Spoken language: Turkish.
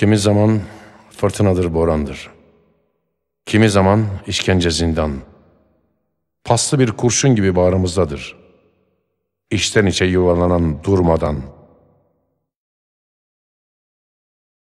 Kimi zaman fırtınadır, borandır. Kimi zaman işkence zindan. Paslı bir kurşun gibi bağrımızdadır. İçten içe yuvarlanan durmadan.''